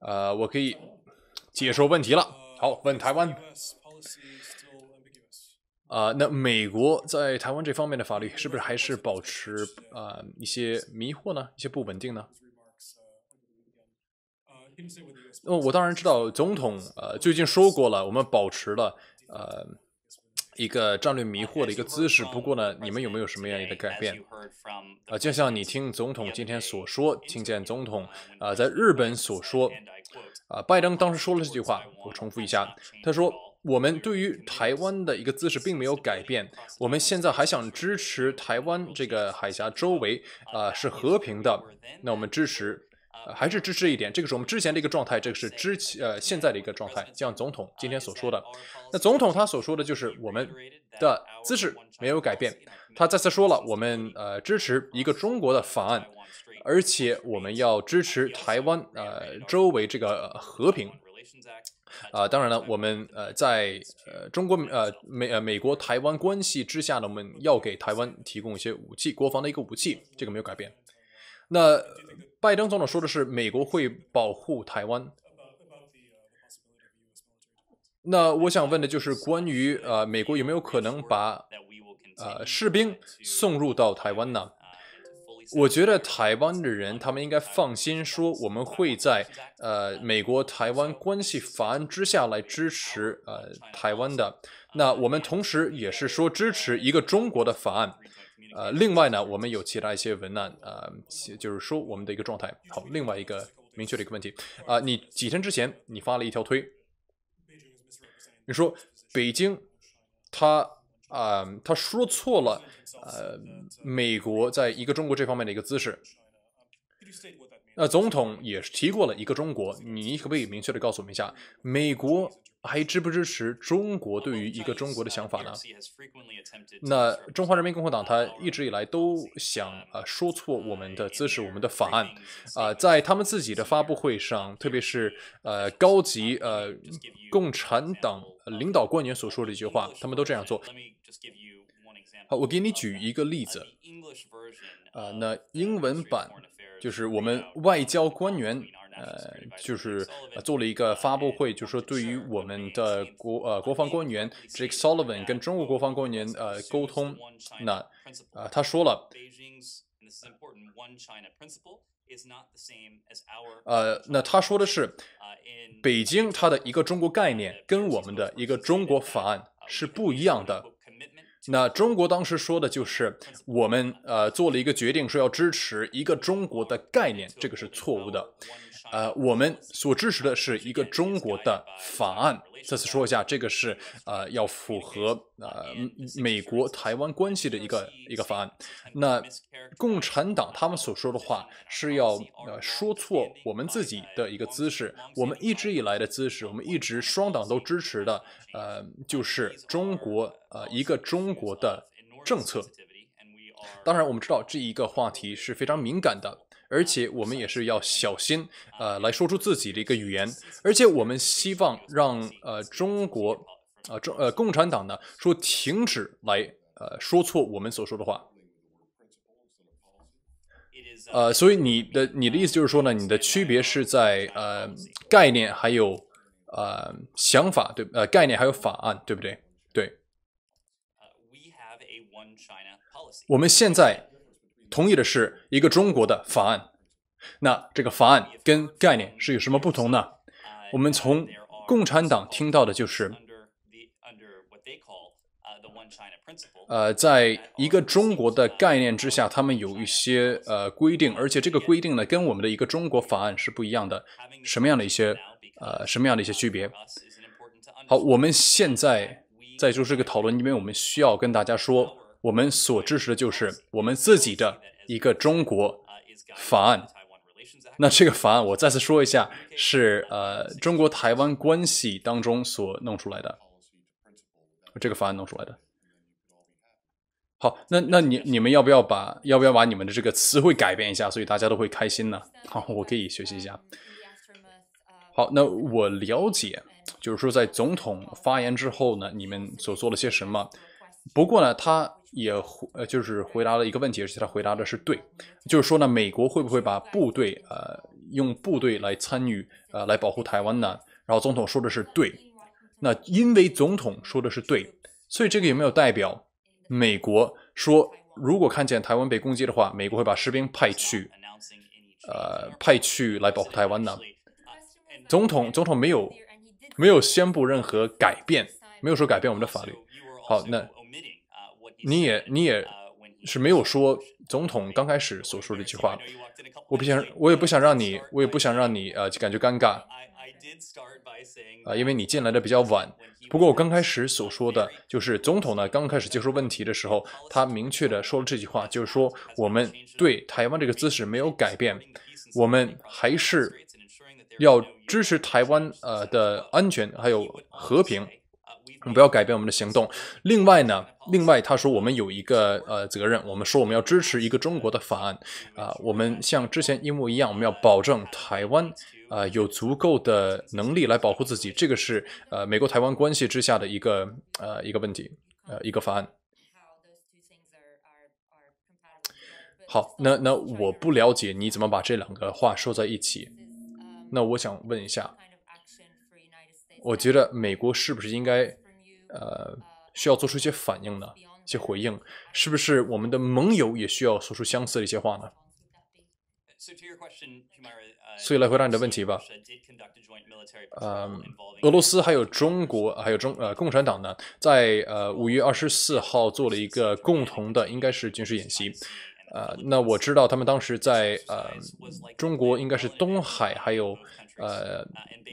呃，我可以解说问题了。好，问台湾。啊，那美国在台湾这方面的法律是不是还是保持啊一些迷惑呢？一些不稳定呢？那我当然知道，总统呃最近说过了，我们保持了呃。一个战略迷惑的一个姿势。不过呢，你们有没有什么样的改变？啊，就像你听总统今天所说，听见总统啊在日本所说，啊，拜登当时说了这句话，我重复一下，他说我们对于台湾的一个姿势并没有改变，我们现在还想支持台湾这个海峡周围啊是和平的，那我们支持。呃，还是支持一点，这个是我们之前的一个状态，这个是之前呃现在的一个状态。像总统今天所说的，那总统他所说的就是我们的姿势没有改变。他再次说了，我们呃支持一个中国的法案，而且我们要支持台湾呃周围这个和平。啊，当然了，我们呃在呃中国呃美呃美国台湾关系之下呢，我们要给台湾提供一些武器，国防的一个武器，这个没有改变。那。拜登总统说的是美国会保护台湾，那我想问的就是关于呃，美国有没有可能把呃士兵送入到台湾呢？我觉得台湾的人他们应该放心说，我们会在呃美国台湾关系法案之下来支持呃台湾的，那我们同时也是说支持一个中国的法案。呃，另外呢，我们有其他一些文案，啊，就是说我们的一个状态。好，另外一个明确的一个问题，啊，你几天之前你发了一条推，你说北京他啊他说错了，呃，美国在一个中国这方面的一个姿势，那总统也提过了一个中国，你可不可以明确的告诉我们一下，美国？还支不支持中国对于一个中国的想法呢？那中华人民共和国党，它一直以来都想啊说错我们的姿势，我们的法案，啊，在他们自己的发布会上，特别是呃高级呃共产党领导官员所说的一句话，他们都这样做。好，我给你举一个例子，啊，那英文版就是我们外交官员。呃，就是做了一个发布会，就说对于我们的国呃国防官员 Jake Sullivan 跟中国国防官员呃沟通，那呃他说了，呃，那他说的是北京它的一个中国概念跟我们的一个中国法案是不一样的。那中国当时说的就是，我们呃做了一个决定，说要支持一个中国的概念，这个是错误的，呃，我们所支持的是一个中国的法案。再次说一下，这个是呃要符合呃美国台湾关系的一个一个法案。那共产党他们所说的话是要呃说错我们自己的一个姿势，我们一直以来的姿势，我们一直双党都支持的，呃，就是中国呃一个中。国的政策，当然我们知道这一个话题是非常敏感的，而且我们也是要小心，呃，来说出自己的一个语言，而且我们希望让呃中国呃中呃共产党呢说停止来呃说错我们所说的话，呃，所以你的你的意思就是说呢，你的区别是在呃概念还有呃想法对呃概念还有法案对不对？对。我们现在同意的是一个中国的法案，那这个法案跟概念是有什么不同呢？我们从共产党听到的就是，呃，在一个中国的概念之下，他们有一些呃规定，而且这个规定呢跟我们的一个中国法案是不一样的，什么样的一些呃什么样的一些区别？好，我们现在在就这个讨论，因为我们需要跟大家说。我们所支持的就是我们自己的一个中国法案。那这个法案，我再次说一下，是呃，中国台湾关系当中所弄出来的这个法案弄出来的。好，那那你你们要不要把要不要把你们的这个词汇改变一下，所以大家都会开心呢？好，我可以学习一下。好，那我了解，就是说在总统发言之后呢，你们所做了些什么？不过呢，他也呃就是回答了一个问题，而且他回答的是对，就是说呢，美国会不会把部队呃用部队来参与呃来保护台湾呢？然后总统说的是对，那因为总统说的是对，所以这个有没有代表美国说如果看见台湾被攻击的话，美国会把士兵派去呃派去来保护台湾呢？总统总统没有没有宣布任何改变，没有说改变我们的法律。好，那你也你也是没有说总统刚开始所说的这句话。我不想，我也不想让你，我也不想让你呃，感觉尴尬。啊，因为你进来的比较晚。不过我刚开始所说的，就是总统呢刚开始接受问题的时候，他明确的说了这句话，就是说我们对台湾这个姿势没有改变，我们还是要支持台湾呃的安全还有和平。不要改变我们的行动。另外呢，另外他说我们有一个呃责任，我们说我们要支持一个中国的法案啊。我们像之前一模一样，我们要保证台湾呃有足够的能力来保护自己。这个是呃美国台湾关系之下的一个呃一个问题呃一个法案。好，那那我不了解你怎么把这两个话说在一起。那我想问一下，我觉得美国是不是应该？呃，需要做出一些反应呢，一些回应，是不是我们的盟友也需要说出相似的一些话呢？所以来回答你的问题吧。呃，俄罗斯还有中国，还有中呃共产党呢，在呃五月二十四号做了一个共同的，应该是军事演习。呃，那我知道他们当时在呃中国应该是东海还有呃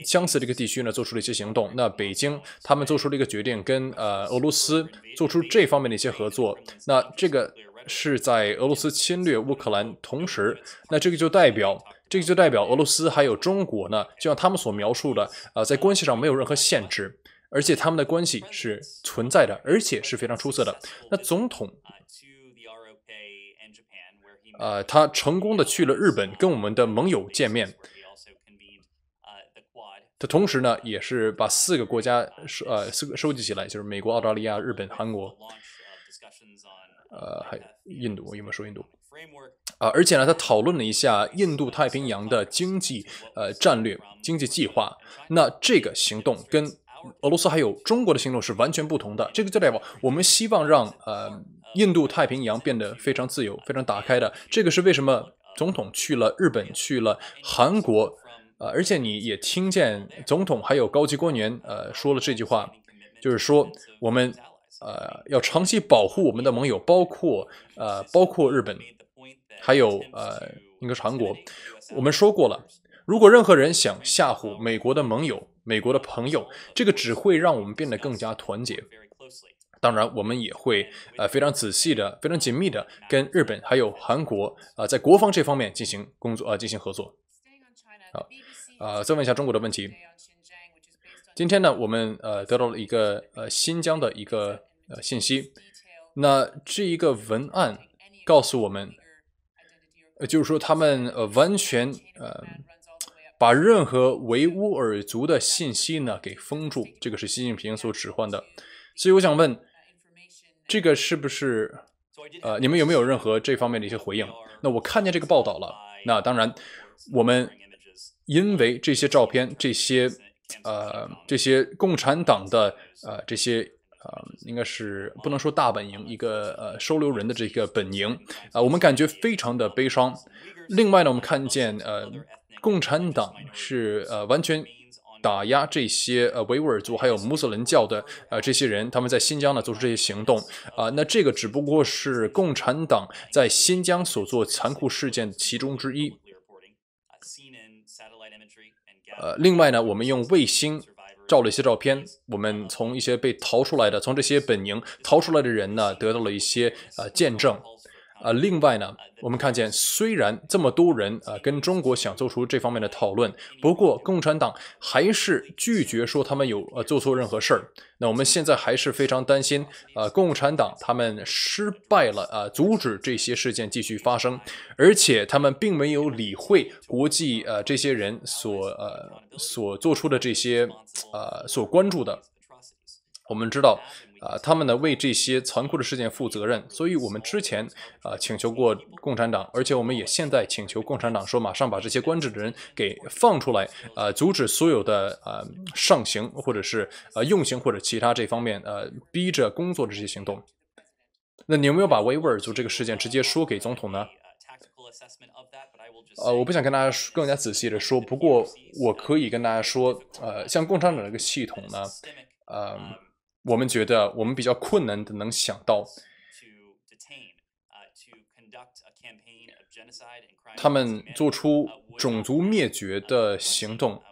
相似这个地区呢，做出了一些行动。那北京他们做出了一个决定，跟呃俄罗斯做出这方面的一些合作。那这个是在俄罗斯侵略乌克兰同时，那这个就代表，这个就代表俄罗斯还有中国呢，就像他们所描述的，呃，在关系上没有任何限制，而且他们的关系是存在的，而且是非常出色的。那总统。呃，他成功的去了日本，跟我们的盟友见面。他同时呢，也是把四个国家收呃个收集起来，就是美国、澳大利亚、日本、韩国。呃，还印度，我有没有说印度？啊，而且呢，他讨论了一下印度太平洋的经济呃战略经济计划。那这个行动跟。俄罗斯还有中国的行动是完全不同的。这个就代表我们希望让呃印度太平洋变得非常自由、非常打开的。这个是为什么总统去了日本、去了韩国？呃，而且你也听见总统还有高级官员呃说了这句话，就是说我们呃要长期保护我们的盟友，包括呃包括日本，还有呃应该是韩国。我们说过了。如果任何人想吓唬美国的盟友、美国的朋友，这个只会让我们变得更加团结。当然，我们也会呃非常仔细的、非常紧密的跟日本还有韩国啊，在国防这方面进行工作啊，进行合作。啊啊，再问一下中国的问题。今天呢，我们呃得到了一个呃新疆的一个呃信息，那这一个文案告诉我们，呃，就是说他们呃完全呃。把任何维吾尔族的信息呢给封住，这个是习近平所指唤的。所以我想问，这个是不是呃，你们有没有任何这方面的一些回应？那我看见这个报道了。那当然，我们因为这些照片，这些呃，这些共产党的呃，这些呃，应该是不能说大本营一个呃收留人的这个本营啊，我们感觉非常的悲伤。另外呢，我们看见呃。共产党是呃完全打压这些呃维吾尔族还有穆斯林教的呃这些人，他们在新疆呢做出这些行动啊，那这个只不过是共产党在新疆所做残酷事件其中之一。呃，另外呢，我们用卫星照了一些照片，我们从一些被逃出来的，从这些本营逃出来的人呢，得到了一些呃见证。啊，另外呢，我们看见虽然这么多人啊，跟中国想做出这方面的讨论，不过共产党还是拒绝说他们有呃做错任何事儿。那我们现在还是非常担心，呃，共产党他们失败了啊，阻止这些事件继续发生，而且他们并没有理会国际呃这些人所呃所做出的这些呃所关注的。我们知道。啊，他们呢为这些残酷的事件负责任，所以，我们之前啊请求过共产党，而且我们也现在请求共产党说，马上把这些官职的人给放出来，呃，阻止所有的呃上刑，或者是呃用刑或者其他这方面呃逼着工作的这些行动。那你有没有把维吾尔族这个事件直接说给总统呢？呃，我不想跟大家更加仔细的说，不过我可以跟大家说，呃，像共产党这个系统呢，嗯。我们觉得，我们比较困难的能想到，他们做出种族灭绝的行动。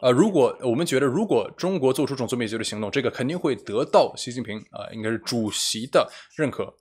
呃，如果我们觉得，如果中国做出种族灭绝的行动，这个肯定会得到习近平呃，应该是主席的认可。